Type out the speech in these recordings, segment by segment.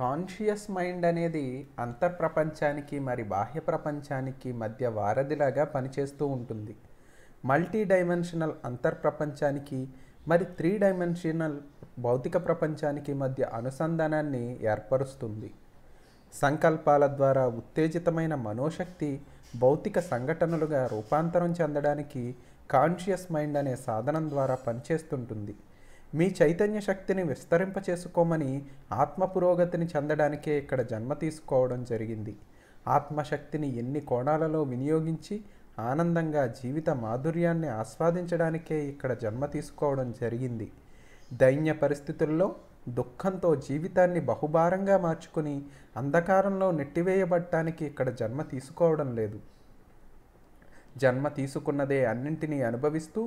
Conscious mind అనేది ప్రపంచానికి మరి బాహ్య ప్రపంచానికి మధ్య వారధిలాగా పనిచేస్తూ ఉంటుంది మల్టీ డైమెన్షనల్ అంతర్ప్రపంచానికి మరి త్రీ డైమెన్షనల్ భౌతిక ప్రపంచానికి మధ్య అనుసంధానాన్ని ఏర్పరుస్తుంది సంకల్పాల ద్వారా ఉత్తేజితమైన మనోశక్తి భౌతిక సంఘటనలుగా రూపాంతరం చెందడానికి కాన్షియస్ మైండ్ అనే సాధనం ద్వారా పనిచేస్తుంటుంది మీ చైతన్య శక్తిని విస్తరింపచేసుకోమని ఆత్మ పురోగతిని చెందడానికే ఇక్కడ జన్మ తీసుకోవడం జరిగింది ఆత్మశక్తిని ఎన్ని కోణాలలో వినియోగించి ఆనందంగా జీవిత మాధుర్యాన్ని ఆస్వాదించడానికే ఇక్కడ జన్మ తీసుకోవడం జరిగింది దైన్య పరిస్థితుల్లో దుఃఖంతో జీవితాన్ని బహుభారంగా మార్చుకుని అంధకారంలో నెట్టివేయబడటానికి ఇక్కడ జన్మ తీసుకోవడం లేదు జన్మ తీసుకున్నదే అన్నింటినీ అనుభవిస్తూ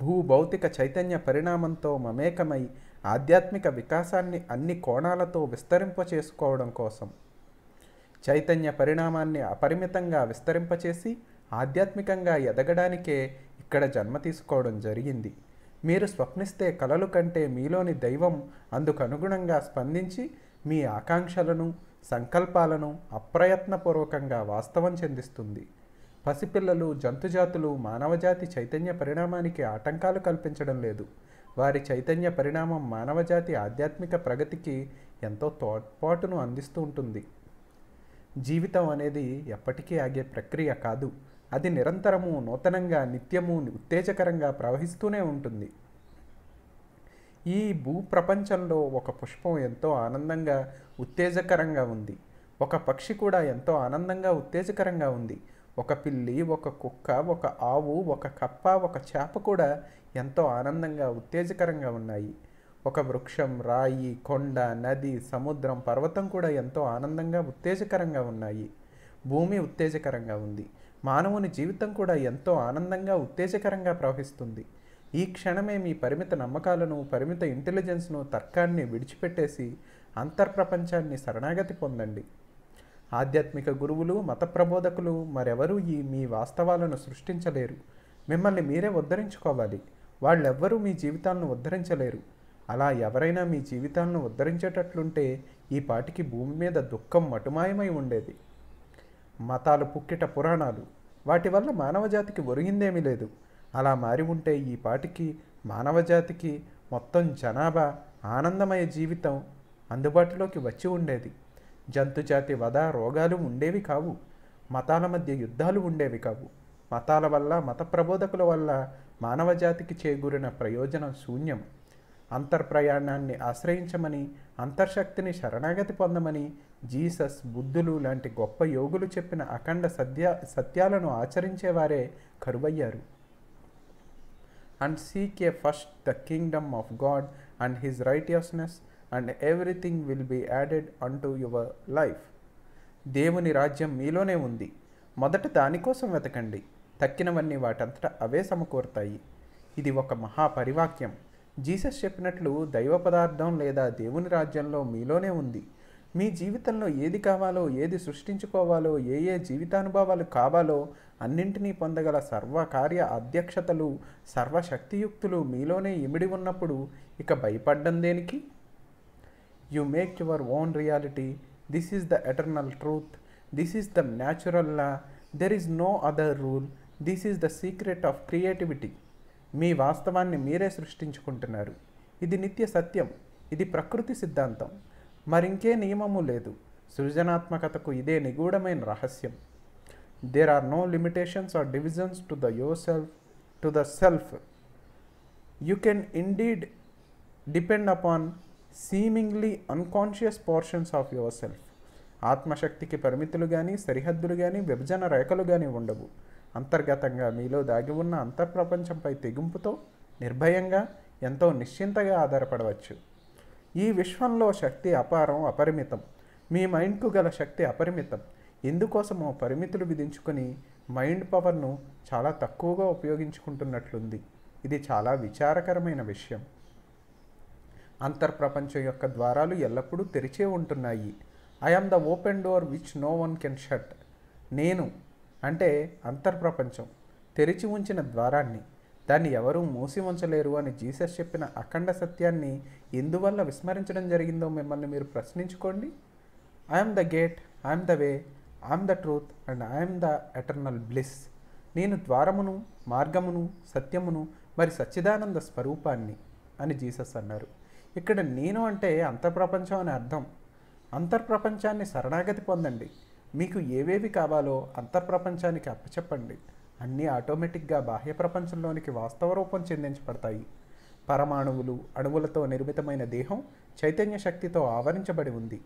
భూభౌతిక చైతన్య పరిణామంతో మమేకమై ఆధ్యాత్మిక వికాసాన్ని అన్ని కోణాలతో విస్తరింపచేసుకోవడం కోసం చైతన్య పరిణామాన్ని అపరిమితంగా విస్తరింపచేసి ఆధ్యాత్మికంగా ఎదగడానికే ఇక్కడ జన్మ తీసుకోవడం జరిగింది మీరు స్వప్నిస్తే కలలు కంటే మీలోని దైవం అందుకు అనుగుణంగా స్పందించి మీ ఆకాంక్షలను సంకల్పాలను అప్రయత్నపూర్వకంగా వాస్తవం చెందిస్తుంది పసిపిల్లలు జంతుజాతులు మానవజాతి చైతన్య పరిణామానికి ఆటంకాలు కల్పించడం లేదు వారి చైతన్య పరిణామం మానవజాతి ఆధ్యాత్మిక ప్రగతికి ఎంతో తోడ్పాటును అందిస్తూ ఉంటుంది జీవితం అనేది ఎప్పటికీ ఆగే ప్రక్రియ కాదు అది నిరంతరము నూతనంగా నిత్యము ఉత్తేజకరంగా ప్రవహిస్తూనే ఉంటుంది ఈ భూప్రపంచంలో ఒక పుష్పం ఎంతో ఆనందంగా ఉత్తేజకరంగా ఉంది ఒక పక్షి కూడా ఎంతో ఆనందంగా ఉత్తేజకరంగా ఉంది ఒక పిల్లి ఒక కుక్క ఒక ఆవు ఒక కప్ప ఒక చేప కూడా ఎంతో ఆనందంగా ఉత్తేజకరంగా ఉన్నాయి ఒక వృక్షం రాయి కొండ నది సముద్రం పర్వతం కూడా ఎంతో ఆనందంగా ఉత్తేజకరంగా ఉన్నాయి భూమి ఉత్తేజకరంగా ఉంది మానవుని జీవితం కూడా ఎంతో ఆనందంగా ఉత్తేజకరంగా ప్రవహిస్తుంది ఈ క్షణమే మీ పరిమిత నమ్మకాలను పరిమిత ఇంటెలిజెన్స్ను తర్కాన్ని విడిచిపెట్టేసి అంతర్ప్రపంచాన్ని శరణాగతి పొందండి ఆధ్యాత్మిక గురువులు మత ప్రబోధకులు మరెవరూ ఈ మీ వాస్తవాలను సృష్టించలేరు మిమ్మల్ని మీరే ఉద్ధరించుకోవాలి వాళ్ళెవ్వరూ మీ జీవితాలను ఉద్ధరించలేరు అలా ఎవరైనా మీ జీవితాలను ఉద్ధరించేటట్లుంటే ఈ పాటికి భూమి మీద దుఃఖం మటుమాయమై ఉండేది మతాలు పుక్కిట పురాణాలు వాటి వల్ల మానవజాతికి ఒరిగిందేమీ లేదు అలా మారి ఉంటే ఈ పాటికి మానవజాతికి మొత్తం జనాభా ఆనందమయ జీవితం అందుబాటులోకి వచ్చి ఉండేది జంతుజాతి వద రోగాలు ఉండేవి కావు మతాల మధ్య యుద్ధాలు ఉండేవి కావు మతాల వల్ల మత ప్రబోధకుల వల్ల మానవ జాతికి చేకూరిన ప్రయోజనం శూన్యం అంతర్ప్రయాణాన్ని ఆశ్రయించమని అంతర్శక్తిని శరణాగతి పొందమని జీసస్ బుద్ధులు లాంటి గొప్ప యోగులు చెప్పిన అఖండ సత్య సత్యాలను ఆచరించేవారే కరువయ్యారు and seek ye first the kingdom of God and his righteousness and everything will be added to your life దేవుని రాజ్యం మీలోనే ఉంది మొదట దానికోసం వెతకండి తక్కినవన్నీ వాటంతట అవే సమకూరుతాయి ఇది ఒక మహాపరివాక్యం జీసస్ చెప్పినట్లు దైవ పదార్థం లేదా దేవుని రాజ్యంలో మీలోనే ఉంది మీ జీవితంలో ఏది కావాలో ఏది సృష్టించుకోవాలో ఏ ఏ జీవితానుభవాలు కావాలో అన్నింటినీ పొందగల సర్వకార్య అధ్యక్షతలు సర్వశక్తియుక్తులు మీలోనే ఇమిడి ఉన్నప్పుడు ఇక భయపడ్డం దేనికి you make your own reality this is the eternal truth this is the natural law there is no other rule this is the secret of creativity మీ వాస్తవాన్ని మీరే సృష్టించుకుంటున్నారు ఇది నిత్య సత్యం ఇది ప్రకృతి సిద్ధాంతం మరింకే నియమము లేదు సృజనాత్మకతకు ఇదే నిగూఢమైన రహస్యం there are no limitations or divisions to the your self to the self you can indeed depend upon seemingly unconscious portions of your self ఆత్మశక్తికి పరిమితులు కానీ సరిహద్దులు కానీ విభజన రేఖలు కానీ ఉండవు అంతర్గతంగా మీలో దాగి ఉన్న అంతర్ప్రపంచంపై తెగింపుతో నిర్భయంగా ఎంతో నిశ్చింతగా ఆధారపడవచ్చు ఈ విశ్వంలో శక్తి అపారం అపరిమితం మీ మైండ్కు గల శక్తి అపరిమితం ఎందుకోసమో పరిమితులు విధించుకొని మైండ్ పవర్ను చాలా తక్కువగా ఉపయోగించుకుంటున్నట్లుంది ఇది చాలా విచారకరమైన విషయం అంతర్ప్రపంచం యొక్క ద్వారాలు ఎల్లప్పుడూ తెరిచే ఉంటున్నాయి I am the open door which no one can shut నేను అంటే అంతర్ప్రపంచం తెరిచి ఉంచిన ద్వారాన్ని దాన్ని ఎవరూ మూసి ఉంచలేరు అని జీసస్ చెప్పిన అఖండ సత్యాన్ని ఎందువల్ల విస్మరించడం జరిగిందో మిమ్మల్ని మీరు ప్రశ్నించుకోండి I'm the gate I'm the way I'm the truth and I'm the eternal bliss నేను ద్వారమును మార్గమును సత్యమును మరి సచ్చిదానంద స్వరూపాన్ని అని జీసస్ అన్నారు ఇక్కడ నేను అంటే అంతర్ప్రపంచం అని అర్థం అంతర్ప్రపంచాన్ని శరణాగతి పొందండి మీకు ఏవేవి కావాలో అంతర్ప్రపంచానికి అప్పచెప్పండి అన్నీ ఆటోమేటిక్గా బాహ్య ప్రపంచంలోనికి వాస్తవ రూపం చెందించబడతాయి పరమాణువులు అణువులతో నిర్మితమైన దేహం చైతన్య శక్తితో ఆవరించబడి ఉంది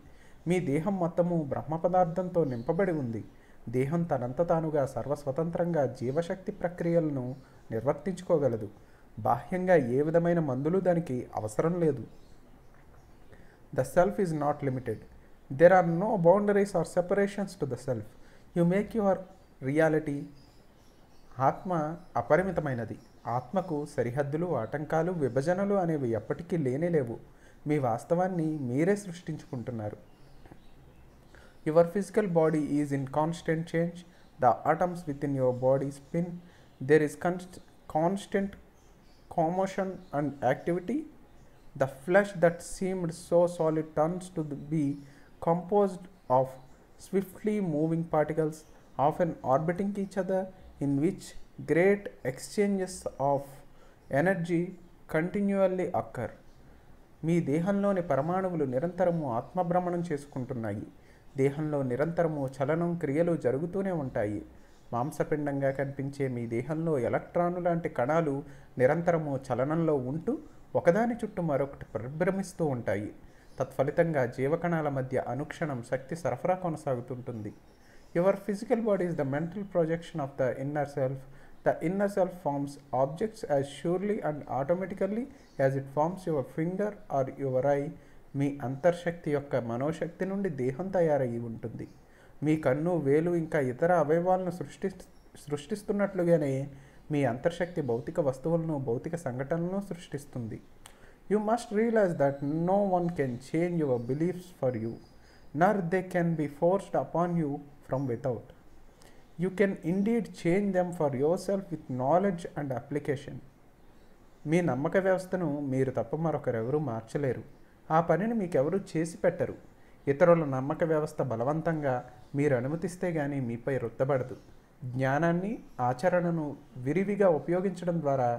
మీ దేహం మొత్తము బ్రహ్మ పదార్థంతో నింపబడి ఉంది దేహం తనంత తానుగా సర్వస్వతంత్రంగా జీవశక్తి ప్రక్రియలను నిర్వర్తించుకోగలదు బాహ్యంగా ఏ విధమైన మందులు దానికి అవసరం లేదు the self is not limited there are no boundaries or separations to the self you make your reality ఆత్మ అపరిమితమైనది ఆత్మకు సరిహద్దులు ఆటంకాలు విభజనలు అనేవి ఎప్పటికీ లేనే లేవు మీ వాస్తవాన్ని మీరే సృష్టించుకుంటున్నారు your physical body is in constant change the atoms within your body spin there is cons constant commotion and activity, the flesh that seemed so solid turns to be composed of swiftly moving particles, often orbiting each other, in which great exchanges of energy continually occur మీ దేహంలోని పరమాణువులు నిరంతరము ఆత్మభ్రమణం చేసుకుంటున్నాయి దేహంలో నిరంతరము చలనం క్రియలు జరుగుతూనే ఉంటాయి మాంసపిండంగా కనిపించే మీ దేహంలో ఎలక్ట్రాను లాంటి కణాలు నిరంతరము చలనంలో ఉంటూ ఒకదాని చుట్టూ మరొకటి పరిభ్రమిస్తూ ఉంటాయి తత్ఫలితంగా జీవకణాల మధ్య అనుక్షణం శక్తి సరఫరా కొనసాగుతుంటుంది your physical body is the mental projection of the inner self the inner self forms objects as surely and automatically as it forms your finger or your eye మీ అంతర్శక్తి యొక్క మనోశక్తి నుండి దేహం తయారయ్యి ఉంటుంది మీ కన్ను వేలు ఇంకా ఇతర అవయవాలను సృష్టి సృష్టిస్తున్నట్లుగానే మీ అంతర్శక్తి భౌతిక వస్తువులను భౌతిక సంఘటనలను సృష్టిస్తుంది you must realise that no one can change your beliefs for you nor they can be forced upon you from without you can indeed change them for your self with knowledge and application మీ నమ్మక వ్యవస్థను మీరు తప్ప మరొకరెవరూ మార్చలేరు ఆ పనిని మీకెవరూ చేసి పెట్టరు ఇతరుల నమ్మక వ్యవస్థ బలవంతంగా మీరు అనుమతిస్తే గానీ మీపై రుద్దబడదు జ్ఞానాన్ని ఆచరణను విరివిగా ఉపయోగించడం ద్వారా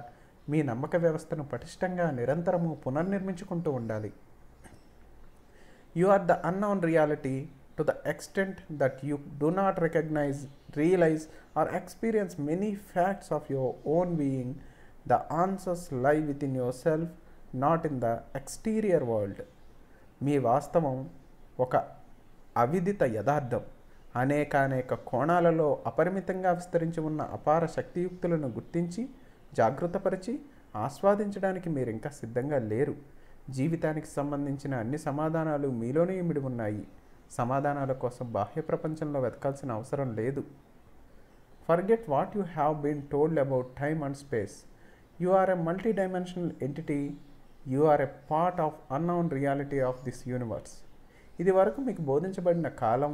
మీ నమ్మక వ్యవస్థను పటిష్టంగా నిరంతరము పునర్నిర్మించుకుంటూ ఉండాలి you are the unknown reality to the extent that you do not recognise realise or experience many facts of your own being the answers lie within your self not in the exterior world మీ వాస్తవం ఒక అవిదిత యథార్థం అనేకానేక కోణాలలో అపరిమితంగా విస్తరించి ఉన్న అపార శక్తియుక్తులను గుర్తించి జాగృతపరిచి ఆస్వాదించడానికి మీరు ఇంకా సిద్ధంగా లేరు జీవితానికి సంబంధించిన అన్ని సమాధానాలు మీలోనే ఇమిడి ఉన్నాయి సమాధానాల కోసం బాహ్య ప్రపంచంలో వెతకాల్సిన అవసరం లేదు forget what you have been told about time and space you are a multi dimensional entity you are a part of unknown reality of this universe ఇది వరకు మీకు బోధించబడిన కాలం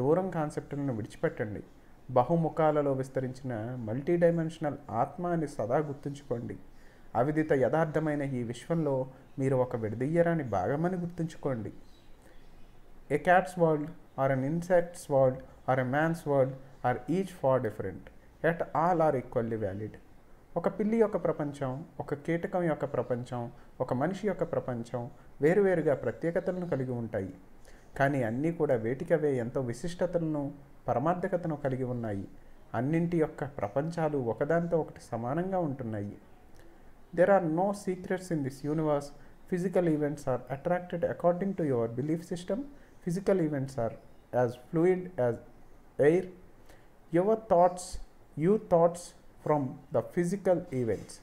దూరం కాన్సెప్ట్లను విడిచిపెట్టండి బహుముఖాలలో విస్తరించిన మల్టీ డైమెన్షనల్ ఆత్మ అని సదా గుర్తుంచుకోండి అవిదిత యథార్థమైన ఈ విశ్వంలో మీరు ఒక విడదీయరాని భాగమని గుర్తుంచుకోండి a cat's world or an insect's world or a man's world or each far different at all are equally valid ఒక పిల్లి యొక్క ప్రపంచం ఒక కీటకం యొక్క ప్రపంచం ఒక మనిషి యొక్క ప్రపంచం వేరువేరుగా ప్రత్యేకతలను కలిగి ఉంటాయి కానీ అన్నీ కూడా వేటికవే ఎంతో విశిష్టతను పరమార్థకతను కలిగి ఉన్నాయి అన్నింటి యొక్క ప్రపంచాలు ఒకదానితో ఒకటి సమానంగా ఉంటున్నాయి there are no secrets in this universe physical events are attracted according to your belief system physical events are as fluid as air your thoughts you thoughts from the physical events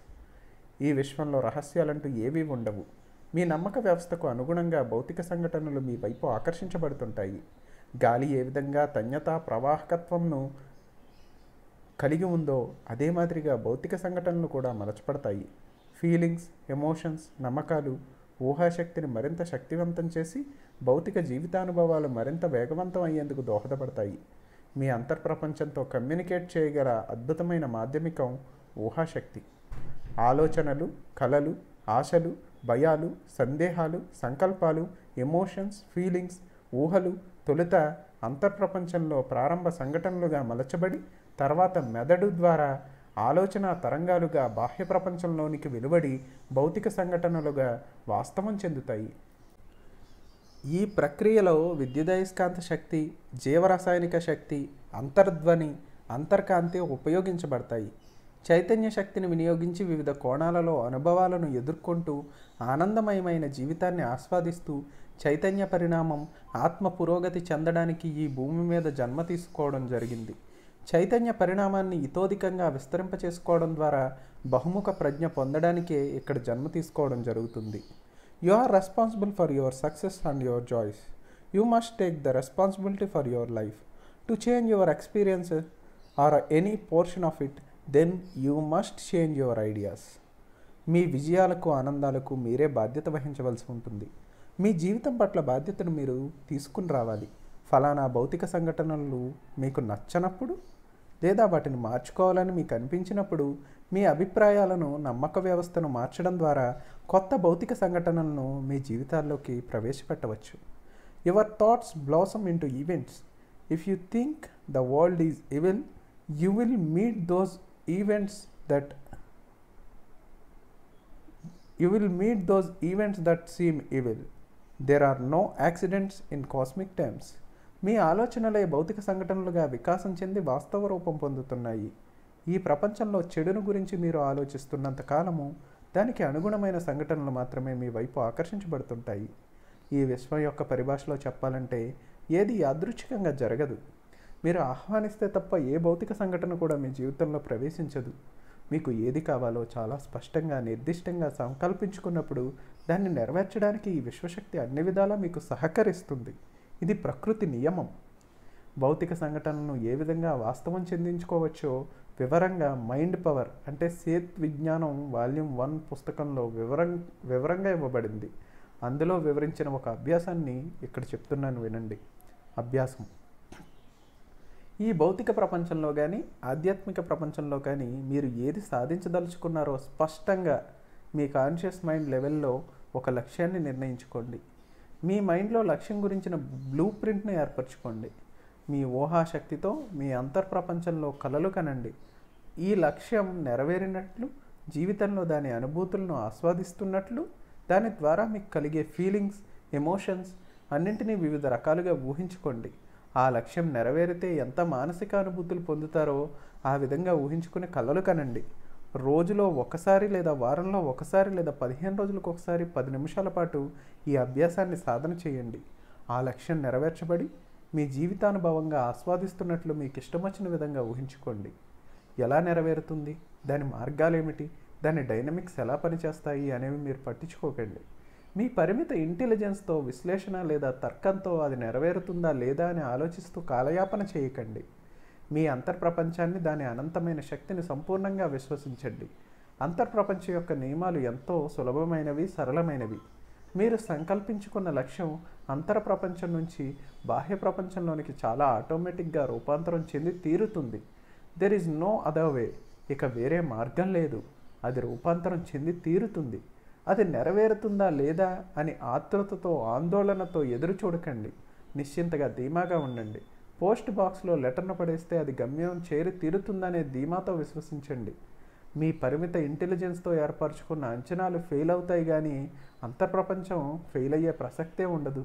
ఈ విశ్వంలో రహస్యాలంటూ ఏవీ ఉండవు మీ నమ్మక వ్యవస్థకు అనుగుణంగా భౌతిక సంఘటనలు మీ వైపు ఆకర్షించబడుతుంటాయి గాలి ఏ విధంగా తన్యత ప్రవాహకత్వంను కలిగి ఉందో అదే మాదిరిగా భౌతిక సంఘటనలు కూడా మలచబడతాయి ఫీలింగ్స్ ఎమోషన్స్ నమ్మకాలు ఊహాశక్తిని మరింత శక్తివంతం చేసి భౌతిక జీవితానుభవాలు మరింత వేగవంతం అయ్యేందుకు దోహదపడతాయి మీ అంతర్ప్రపంచంతో కమ్యూనికేట్ చేయగల అద్భుతమైన మాధ్యమికం ఊహాశక్తి ఆలోచనలు కళలు ఆశలు భయాలు సందేహాలు సంకల్పాలు ఎమోషన్స్ ఫీలింగ్స్ ఊహలు తొలుత అంతర్ప్రపంచంలో ప్రారంభ సంఘటనలుగా మలచబడి తర్వాత మెదడు ద్వారా ఆలోచన తరంగాలుగా బాహ్య ప్రపంచంలోనికి వెలువడి భౌతిక సంఘటనలుగా వాస్తవం చెందుతాయి ఈ ప్రక్రియలో విద్యుదయస్కాంత శక్తి జీవరసాయనిక శక్తి అంతర్ధ్వని అంతర్కాంతి ఉపయోగించబడతాయి చైతన్య శక్తిని వినియోగించి వివిధ కోణాలలో అనుభవాలను ఎదుర్కొంటూ ఆనందమయమైన జీవితాన్ని ఆస్వాదిస్తూ చైతన్య పరిణామం ఆత్మ పురోగతి చెందడానికి ఈ భూమి మీద జన్మ తీసుకోవడం జరిగింది చైతన్య పరిణామాన్ని ఇతోధికంగా విస్తరింపచేసుకోవడం ద్వారా బహుముఖ ప్రజ్ఞ పొందడానికే ఇక్కడ జన్మ తీసుకోవడం జరుగుతుంది you are responsible for your success and your joys you must take the responsibility for your life to change your experience or any portion of it then you must change your ideas మీ విజయాలకు ఆనందాలకు మీరే బాధ్యత వహించవలసి ఉంటుంది మీ జీవితం పట్ల బాధ్యతను మీరు తీసుకుని రావాలి ఫలానా భౌతిక సంఘటనలు మీకు నచ్చనప్పుడు లేదా వాటిని మార్చుకోవాలని మీకు అనిపించినప్పుడు మీ అభిప్రాయాలను నమ్మక వ్యవస్థను మార్చడం ద్వారా కొత్త భౌతిక సంఘటనలను మీ జీవితాల్లోకి ప్రవేశపెట్టవచ్చు your thoughts blossom into events if you think the world is evil you will meet those events that you will meet those events that seem evil. There are no accidents in cosmic times మీ ఆలోచనలే భౌతిక సంఘటనలుగా వికాసం చెంది వాస్తవ రూపం పొందుతున్నాయి ఈ ప్రపంచంలో చెడును గురించి మీరు ఆలోచిస్తున్నంత కాలము దానికి అనుగుణమైన సంఘటనలు మాత్రమే మీ వైపు ఆకర్షించబడుతుంటాయి ఈ విశ్వం యొక్క పరిభాషలో చెప్పాలంటే ఏది యాదృచ్ఛికంగా జరగదు మీరు ఆహ్వానిస్తే తప్ప ఏ భౌతిక సంఘటన కూడా మీ జీవితంలో ప్రవేశించదు మీకు ఏది కావాలో చాలా స్పష్టంగా నిర్దిష్టంగా సంకల్పించుకున్నప్పుడు దాన్ని నెరవేర్చడానికి ఈ విశ్వశక్తి అన్ని విధాలా మీకు సహకరిస్తుంది ఇది ప్రకృతి నియమం భౌతిక సంఘటనను ఏ విధంగా వాస్తవం చెందించుకోవచ్చో వివరంగా మైండ్ పవర్ అంటే సేత్ విజ్ఞానం వాల్యూమ్ వన్ పుస్తకంలో వివరం వివరంగా ఇవ్వబడింది అందులో వివరించిన ఒక అభ్యాసాన్ని ఇక్కడ చెప్తున్నాను వినండి అభ్యాసం ఈ భౌతిక ప్రపంచంలో కానీ ఆధ్యాత్మిక ప్రపంచంలో కానీ మీరు ఏది సాధించదలుచుకున్నారో స్పష్టంగా మీ కాన్షియస్ మైండ్ లెవెల్లో ఒక లక్ష్యాన్ని నిర్ణయించుకోండి మీ మైండ్లో లక్ష్యం గురించిన బ్లూ ప్రింట్ను ఏర్పరచుకోండి మీ ఊహాశక్తితో మీ అంతర్ప్రపంచంలో కలలు కనండి ఈ లక్ష్యం నెరవేరినట్లు జీవితంలో దాని అనుభూతులను ఆస్వాదిస్తున్నట్లు దాని ద్వారా మీకు కలిగే ఫీలింగ్స్ ఎమోషన్స్ అన్నింటినీ వివిధ రకాలుగా ఊహించుకోండి ఆ లక్ష్యం నెరవేరితే ఎంత మానసిక అనుభూతులు పొందుతారో ఆ విధంగా ఊహించుకునే కలలు కనండి రోజులో ఒకసారి లేదా వారంలో ఒకసారి లేదా పదిహేను రోజులకు ఒకసారి పది నిమిషాల పాటు ఈ అభ్యాసాన్ని సాధన చేయండి ఆ లక్ష్యం నెరవేర్చబడి మీ జీవితానుభవంగా ఆస్వాదిస్తున్నట్లు మీకు ఇష్టం వచ్చిన విధంగా ఊహించుకోండి ఎలా నెరవేరుతుంది దాని మార్గాలేమిటి దాని డైనమిక్స్ ఎలా పనిచేస్తాయి అనేవి మీరు పట్టించుకోకండి మీ పరిమిత ఇంటెలిజెన్స్తో విశ్లేషణ లేదా తర్కంతో అది నెరవేరుతుందా లేదా అని ఆలోచిస్తూ కాలయాపన చేయకండి మీ అంతర్ప్రపంచాన్ని దాని అనంతమైన శక్తిని సంపూర్ణంగా విశ్వసించండి అంతర్ప్రపంచం యొక్క నియమాలు ఎంతో సులభమైనవి సరళమైనవి మీరు సంకల్పించుకున్న లక్ష్యం అంతర్ప్రపంచం నుంచి బాహ్య ప్రపంచంలోనికి చాలా ఆటోమేటిక్గా రూపాంతరం చెంది తీరుతుంది there is no other way ఇక వేరే మార్గం లేదు అది రూపాంతరం చెంది తీరుతుంది అది నెరవేరుతుందా లేదా అని ఆతృతతో ఆందోళనతో ఎదురు చూడకండి నిశ్చింతగా ధీమాగా ఉండండి పోస్ట్ బాక్స్లో లెటర్ను పడేస్తే అది గమ్యం చేరి తీరుతుందనే ధీమాతో విశ్వసించండి మీ పరిమిత ఇంటెలిజెన్స్తో ఏర్పరచుకున్న అంచనాలు ఫెయిల్ అవుతాయి కానీ అంతర్ప్రపంచం ఫెయిల్ అయ్యే ప్రసక్తే ఉండదు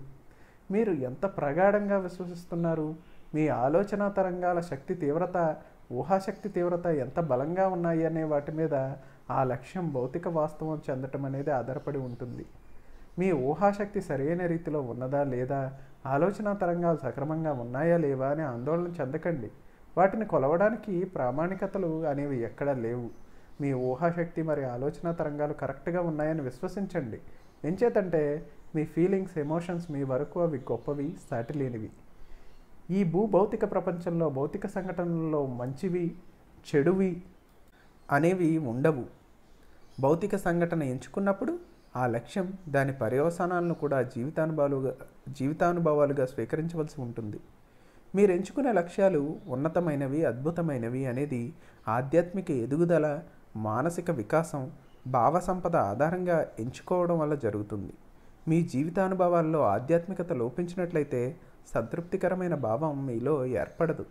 మీరు ఎంత ప్రగాఢంగా విశ్వసిస్తున్నారు మీ ఆలోచన తరంగాల శక్తి తీవ్రత ఊహాశక్తి తీవ్రత ఎంత బలంగా ఉన్నాయి అనే వాటి మీద ఆ లక్ష్యం భౌతిక వాస్తవం చెందటం అనేది ఆధారపడి ఉంటుంది మీ ఊహాశక్తి సరైన రీతిలో ఉన్నదా లేదా ఆలోచన తరంగాలు సక్రమంగా ఉన్నాయా లేవా అనే ఆందోళన చెందకండి వాటిని కొలవడానికి ప్రామాణికతలు అనేవి ఎక్కడా లేవు మీ ఊహాశక్తి మరి ఆలోచన తరంగాలు కరెక్ట్గా ఉన్నాయని విశ్వసించండి ఎంచేతంటే మీ ఫీలింగ్స్ ఎమోషన్స్ మీ వరకు అవి గొప్పవి సాటిలేనివి ఈ భూభౌతిక ప్రపంచంలో భౌతిక సంఘటనల్లో మంచివి చెడువి అనేవి ఉండవు భౌతిక సంఘటన ఎంచుకున్నప్పుడు ఆ లక్ష్యం దాని పర్యవసానాలను కూడా జీవితానుభవాలుగా జీవితానుభవాలుగా స్వీకరించవలసి ఉంటుంది మీరు ఎంచుకునే లక్ష్యాలు ఉన్నతమైనవి అద్భుతమైనవి అనేది ఆధ్యాత్మిక ఎదుగుదల మానసిక వికాసం భావ సంపద ఆధారంగా ఎంచుకోవడం వల్ల జరుగుతుంది మీ జీవితానుభవాల్లో ఆధ్యాత్మికత లోపించినట్లయితే సంతృప్తికరమైన భావం మీలో ఏర్పడదు